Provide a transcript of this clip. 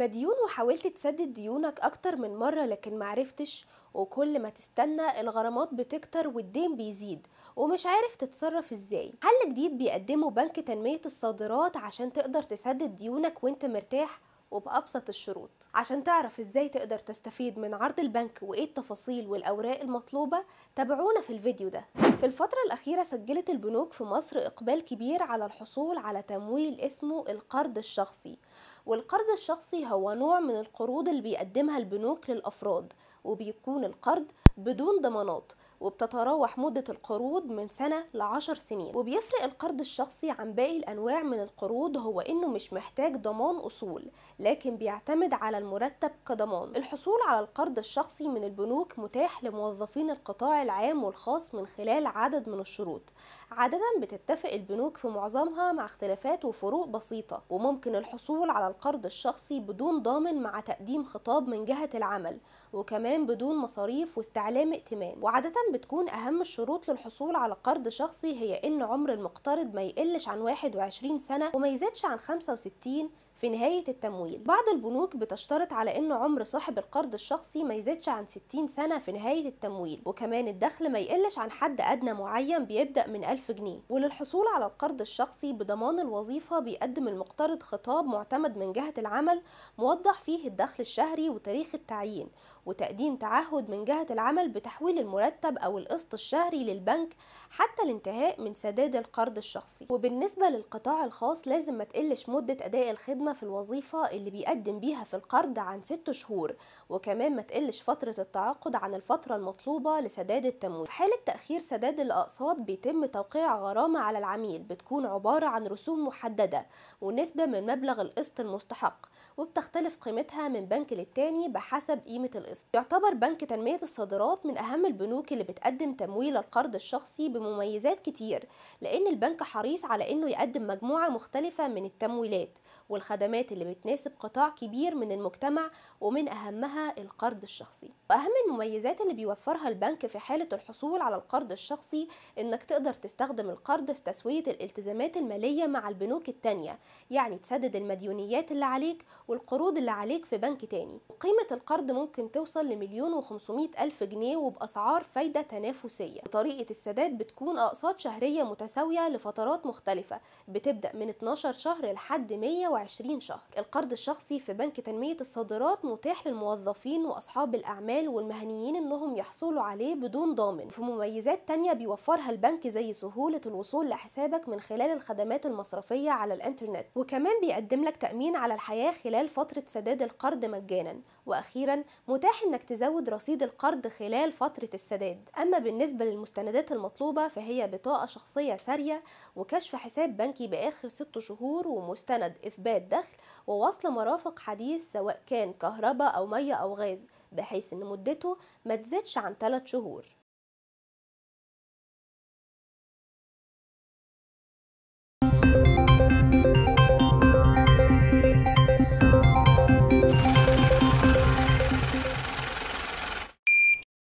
مديون وحاولت تسدد ديونك أكتر من مرة لكن معرفتش وكل ما تستنى الغرامات بتكتر والدين بيزيد ومش عارف تتصرف ازاي حل جديد بيقدمه بنك تنمية الصادرات عشان تقدر تسدد ديونك وانت مرتاح وبأبسط الشروط عشان تعرف ازاي تقدر تستفيد من عرض البنك وايه التفاصيل والأوراق المطلوبة تابعونا في الفيديو ده في الفترة الأخيرة سجلت البنوك في مصر إقبال كبير على الحصول على تمويل اسمه القرض الشخصي والقرض الشخصي هو نوع من القروض اللي بيقدمها البنوك للأفراد وبيكون القرض بدون ضمانات وبتتراوح مدة القروض من سنة لعشر سنين وبيفرق القرض الشخصي عن باقي الأنواع من القروض هو إنه مش محتاج ضمان أصول لكن بيعتمد على المرتب كضمان الحصول على القرض الشخصي من البنوك متاح لموظفين القطاع العام والخاص من خلال عدد من الشروط عادة بتتفق البنوك في معظمها مع اختلافات وفروق بسيطة وممكن الحصول على القرض الشخصي بدون ضامن مع تقديم خطاب من جهة العمل وكمان بدون مصاريف واستعلام ائتمان وعادة بتكون أهم الشروط للحصول على قرض شخصي هي إن عمر المقترض ما يقلش عن 21 سنة وما يزيدش عن 65 في نهاية التمويل بعض البنوك بتشترط على أن عمر صاحب القرض الشخصي ما يزيدش عن 60 سنة في نهاية التمويل وكمان الدخل ما يقلش عن حد أدنى معين بيبدأ من 1000 جنيه وللحصول على القرض الشخصي بضمان الوظيفة بيقدم المقترض خطاب معتمد من جهة العمل موضح فيه الدخل الشهري وتاريخ التعيين وتقديم تعهد من جهة العمل بتحويل المرتب أو القسط الشهري للبنك حتى الانتهاء من سداد القرض الشخصي وبالنسبة للقطاع الخاص لازم ما تقلش مدة أداء الخدمة الخدمة في الوظيفة اللي بيقدم بيها في القرض عن ست شهور وكمان ما تقلش فترة التعاقد عن الفترة المطلوبة لسداد التمويل في حالة تأخير سداد الأقساط بيتم توقيع غرامة على العميل بتكون عبارة عن رسوم محددة ونسبة من مبلغ القسط المستحق وبتختلف قيمتها من بنك للتاني بحسب قيمة القسط يعتبر بنك تنمية الصادرات من أهم البنوك اللي بتقدم تمويل القرض الشخصي بمميزات كتير لأن البنك حريص على أنه يقدم مجموعة مختلفة من التمويلات والخدمات الخدمات اللي بتناسب قطاع كبير من المجتمع ومن أهمها القرض الشخصي وأهم المميزات اللي بيوفرها البنك في حالة الحصول على القرض الشخصي إنك تقدر تستخدم القرض في تسوية الالتزامات المالية مع البنوك التانية يعني تسدد المديونيات اللي عليك والقروض اللي عليك في بنك تاني وقيمة القرض ممكن توصل لمليون وخمسمائة ألف جنيه وبأسعار فايدة تنافسية وطريقة السداد بتكون أقساط شهرية متساوية لفترات مختلفة بتبدأ من 12 شهر لحد 120 20 شهر القرض الشخصي في بنك تنمية الصادرات متاح للموظفين وأصحاب الأعمال والمهنيين أنهم يحصلوا عليه بدون ضامن في مميزات تانية بيوفرها البنك زي سهولة الوصول لحسابك من خلال الخدمات المصرفية على الإنترنت وكمان بيقدم لك تأمين على الحياة خلال فترة سداد القرض مجانا وأخيرا متاح أنك تزود رصيد القرض خلال فترة السداد أما بالنسبة للمستندات المطلوبة فهي بطاقة شخصية سارية وكشف حساب بنكي بآخر 6 شهور ومستند إثبات الدخل ووصل مرافق حديث سواء كان كهرباء أو مية أو غاز بحيث أن مدته ما تزيدش عن 3 شهور